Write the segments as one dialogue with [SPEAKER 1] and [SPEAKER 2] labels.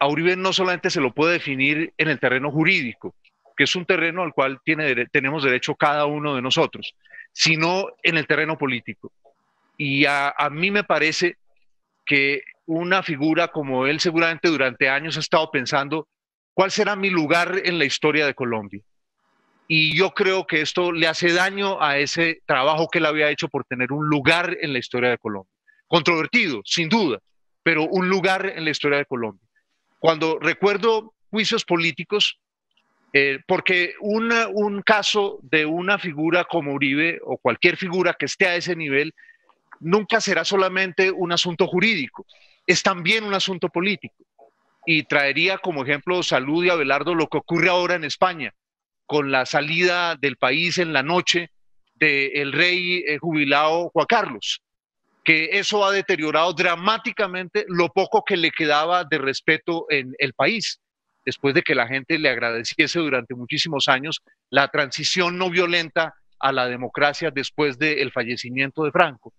[SPEAKER 1] a no solamente se lo puede definir en el terreno jurídico, que es un terreno al cual tenemos derecho cada uno de nosotros, sino en el terreno político. Y a, a mí me parece que una figura como él seguramente durante años ha estado pensando, ¿cuál será mi lugar en la historia de Colombia? y yo creo que esto le hace daño a ese trabajo que él había hecho por tener un lugar en la historia de Colombia. Controvertido, sin duda, pero un lugar en la historia de Colombia. Cuando recuerdo juicios políticos, eh, porque un caso de una figura como Uribe o cualquier figura que esté a ese nivel, nunca será solamente un asunto jurídico, es también un asunto político. Y traería como ejemplo Salud y Abelardo lo que ocurre ahora en España, con la salida del país en la noche del rey eh, jubilado Juan Carlos que eso ha deteriorado dramáticamente lo poco que le quedaba de respeto en el país, después de que la gente le agradeciese durante muchísimos años la transición no violenta a la democracia después del fallecimiento de Franco.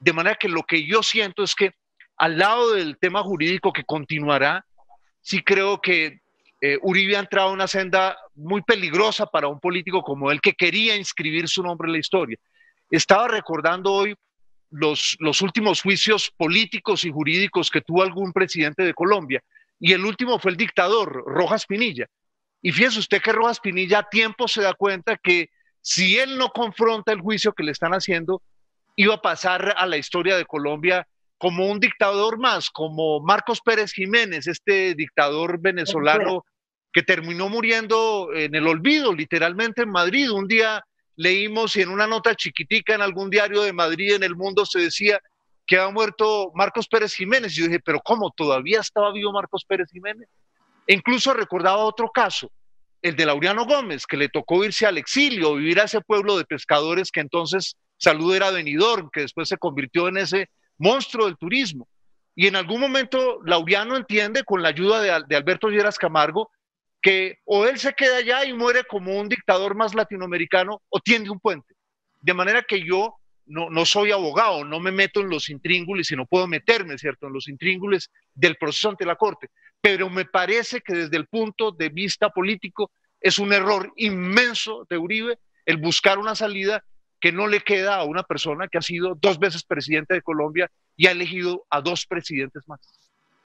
[SPEAKER 1] De manera que lo que yo siento es que al lado del tema jurídico que continuará, sí creo que eh, Uribe ha entrado en una senda muy peligrosa para un político como él que quería inscribir su nombre en la historia. Estaba recordando hoy los, últimos juicios políticos y jurídicos que tuvo algún presidente de Colombia. Y el último fue el dictador, Rojas Pinilla. Y fíjese usted que Rojas Pinilla a tiempo se da cuenta que si él no confronta el juicio que le están haciendo, iba a pasar a la historia de Colombia como un dictador más, como Marcos Pérez Jiménez, este dictador venezolano que terminó muriendo en el olvido, literalmente en Madrid, un día leímos y en una nota chiquitica en algún diario de Madrid, en el mundo, se decía que había muerto Marcos Pérez Jiménez. Y yo dije, pero ¿cómo? ¿Todavía estaba vivo Marcos Pérez Jiménez? E incluso recordaba otro caso, el de Laureano Gómez, que le tocó irse al exilio, vivir a ese pueblo de pescadores que entonces Salud era venidor, que después se convirtió en ese monstruo del turismo. Y en algún momento Laureano entiende, con la ayuda de, de Alberto Lleras Camargo, que o él se queda allá y muere como un dictador más latinoamericano o tiende un puente. De manera que yo no, soy abogado, no me meto en los intríngules, y no puedo meterme, ¿cierto?, en los intríngulos del proceso ante la Corte. Pero me parece que desde el punto de vista político es un error inmenso de Uribe el buscar una salida que no le queda a una persona que ha sido dos veces presidente de Colombia y ha elegido a dos presidentes más.